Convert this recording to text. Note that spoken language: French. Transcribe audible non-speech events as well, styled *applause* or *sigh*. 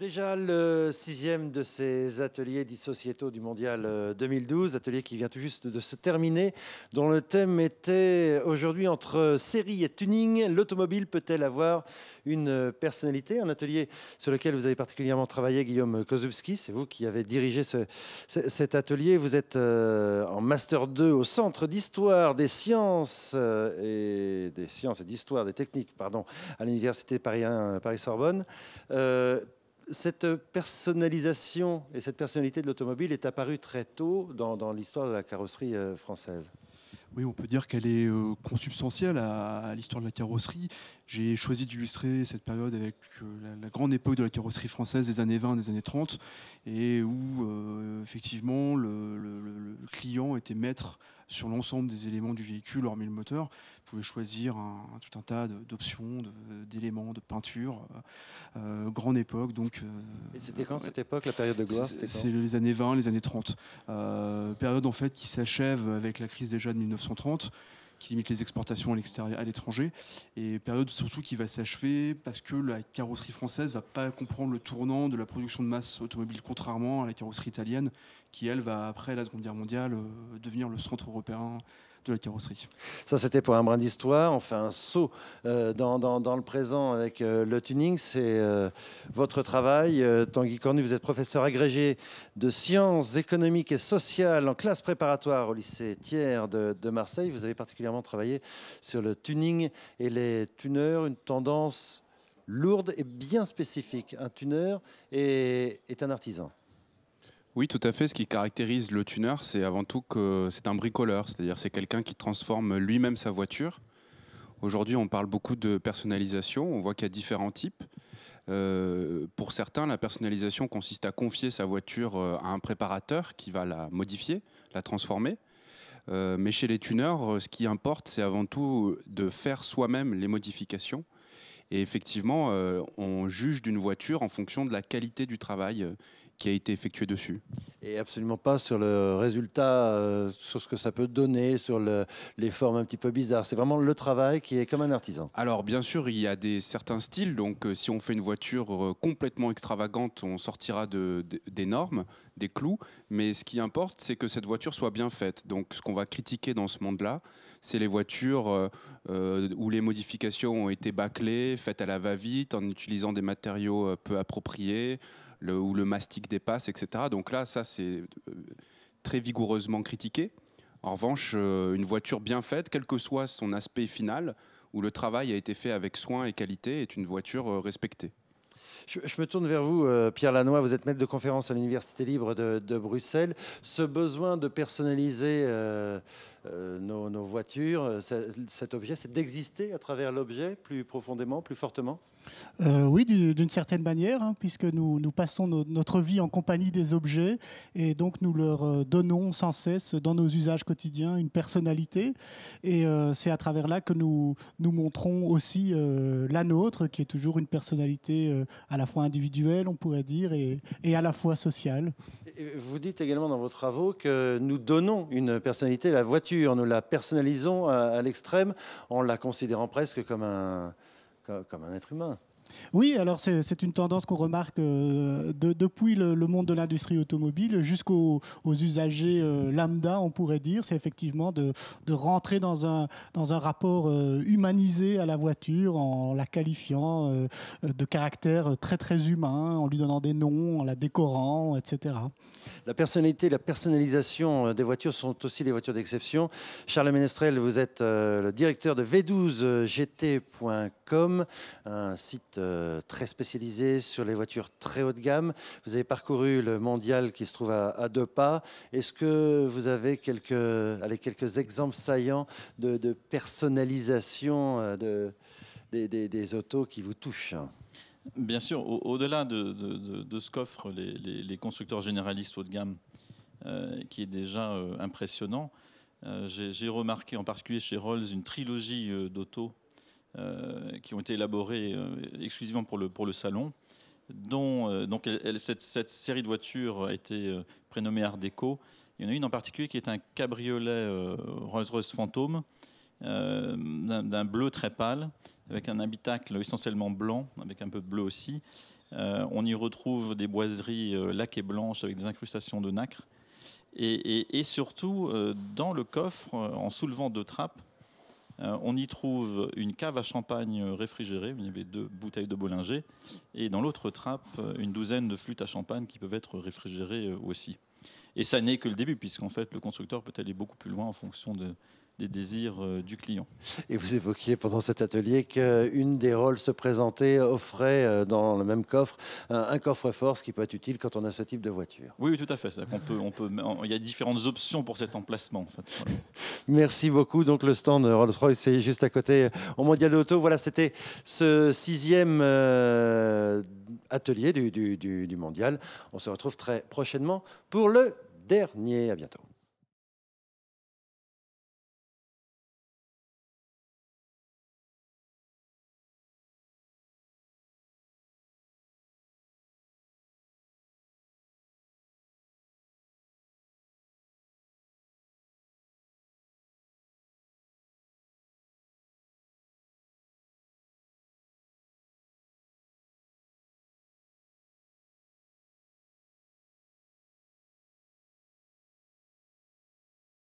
Déjà le sixième de ces ateliers dits sociétaux du Mondial 2012, euh, atelier qui vient tout juste de se terminer, dont le thème était aujourd'hui entre série et tuning, l'automobile peut-elle avoir une personnalité Un atelier sur lequel vous avez particulièrement travaillé, Guillaume Kozubski, c'est vous qui avez dirigé ce, cet atelier. Vous êtes euh, en Master 2 au Centre d'Histoire des Sciences euh, et des Sciences et d'Histoire des Techniques, pardon, à l'Université Paris-Sorbonne. paris sorbonne cette personnalisation et cette personnalité de l'automobile est apparue très tôt dans, l'histoire de la carrosserie euh, française. Oui, on peut dire qu'elle est euh, consubstantielle à, l'histoire de la carrosserie. J'ai choisi d'illustrer cette période avec euh, la, grande époque de la carrosserie française des années 20, des années 30, et où effectivement, le, client était maître sur l'ensemble des éléments du véhicule, hormis le moteur. Il pouvait choisir un, tout un tas d'options, d'éléments, de, peinture. Euh, euh, grande époque. Donc, euh, c'était quand cette époque, la période de gloire C'est les années 20, les années 30. période en fait qui s'achève avec la crise déjà de 1930 qui limite les exportations à l'extérieur, à l'étranger, et période surtout qui va s'achever parce que la carrosserie française va pas comprendre le tournant de la production de masse automobile, contrairement à la carrosserie italienne, qui elle va après la Seconde Guerre mondiale euh, devenir le centre européen de la carrosserie. Ça, c'était pour un brin d'histoire. On fait un saut euh, dans, le présent avec euh, le tuning. C'est euh, votre travail. Tanguy Cornu, vous êtes professeur agrégé de sciences économiques et sociales en classe préparatoire au lycée Thiers de, Marseille. Vous avez particulièrement travaillé sur le tuning et les tuneurs, une tendance lourde et bien spécifique. Un tuneur est un artisan. Oui, tout à fait. Ce qui caractérise le tuner, c'est avant tout que c'est un bricoleur, c'est-à-dire c'est quelqu'un qui transforme lui-même sa voiture. Aujourd'hui, on parle beaucoup de personnalisation. On voit qu'il y a différents types. Euh, pour certains, la personnalisation consiste à confier sa voiture euh, à un préparateur qui va la modifier, la transformer. Euh, mais chez les tuneurs, ce qui importe, c'est avant tout de faire soi-même les modifications. Et effectivement, on juge d'une voiture en fonction de la qualité du travail qui a été effectué dessus. Et absolument pas sur le résultat, euh, sur ce que ça peut donner, sur les formes un petit peu bizarres. C'est vraiment le travail qui est comme un artisan. Alors bien sûr, il y a des, certains styles. Donc euh, si on fait une voiture euh, complètement extravagante, on sortira de, des normes, des clous. Mais ce qui importe, c'est que cette voiture soit bien faite. Donc ce qu'on va critiquer dans ce monde-là, c'est les voitures où les modifications ont été bâclées, faites à la va-vite, en utilisant des matériaux peu appropriés le, où le mastic dépasse, etc. Donc là, ça, c'est euh, très vigoureusement critiqué. En revanche, euh, une voiture bien faite, quel que soit son aspect final, où le travail a été fait avec soin et qualité, est une voiture euh, respectée. Je, me tourne vers vous, euh, Pierre Lannoy. Vous êtes maître de conférence à l'Université libre de, Bruxelles. Ce besoin de personnaliser euh, euh, nos, voitures, cet objet, c'est d'exister à travers l'objet plus profondément, plus fortement oui, d'une certaine manière, hein, puisque nous, passons notre vie en compagnie des objets et donc nous leur donnons sans cesse dans nos usages quotidiens une personnalité. Et c'est à travers là que nous, nous montrons aussi la nôtre, qui est toujours une personnalité à la fois individuelle, on pourrait dire, et, à la fois sociale. Vous dites également dans vos travaux que nous donnons une personnalité à la voiture, nous la personnalisons à, l'extrême en la considérant presque comme un, comme un être humain. Oui, alors c'est une tendance qu'on remarque euh, depuis le, monde de l'industrie automobile jusqu'aux usagers euh, lambda, on pourrait dire. C'est effectivement de, rentrer dans un, rapport euh, humanisé à la voiture en la qualifiant de caractère très très humain, en lui donnant des noms, en la décorant, etc. La personnalité, la personnalisation des voitures sont aussi des voitures d'exception. Charles Ménestrel, vous êtes le directeur de v12gt.com, un site euh, très spécialisé sur les voitures très haut de gamme. Vous avez parcouru le mondial qui se trouve à, deux pas. Est-ce que vous avez quelques, allez, quelques exemples saillants de, personnalisation euh, de, des, autos qui vous touchent Bien sûr, au-delà de, ce qu'offrent les, constructeurs généralistes haut de gamme, euh, qui est déjà impressionnant, j'ai remarqué en particulier chez Rolls une trilogie d'autos euh, qui ont été élaborées euh, exclusivement pour le, pour le salon, dont euh, donc cette, cette, série de voitures a été prénommée Art Déco. Il y en a une en particulier qui est un cabriolet Rolls-Royce Fantôme d'un bleu très pâle, avec un habitacle essentiellement blanc, avec un peu de bleu aussi. on y retrouve des boiseries laquées blanches avec des incrustations de nacre. Et, et, et surtout, dans le coffre, en soulevant deux trappes, euh, on y trouve une cave à champagne réfrigérée, il y avait deux bouteilles de Bollinger, et dans l'autre trappe, euh, une douzaine de flûtes à champagne qui peuvent être réfrigérées euh, aussi. Et ça n'est que le début, puisqu'en fait, le constructeur peut aller beaucoup plus loin en fonction de, des désirs euh, du client. Et vous évoquiez pendant cet atelier qu'une des rôles se présentait offrait euh, dans le même coffre un, coffre-fort, ce qui peut être utile quand on a ce type de voiture. Oui, tout à fait. peut, on peut, il y a différentes options pour cet emplacement. *laughs* Merci beaucoup. Donc le stand Rolls-Royce, c'est juste à côté euh, au Mondial de l'Auto. Voilà, c'était ce sixième atelier du, du Mondial. On se retrouve très prochainement pour le dernier. À bientôt.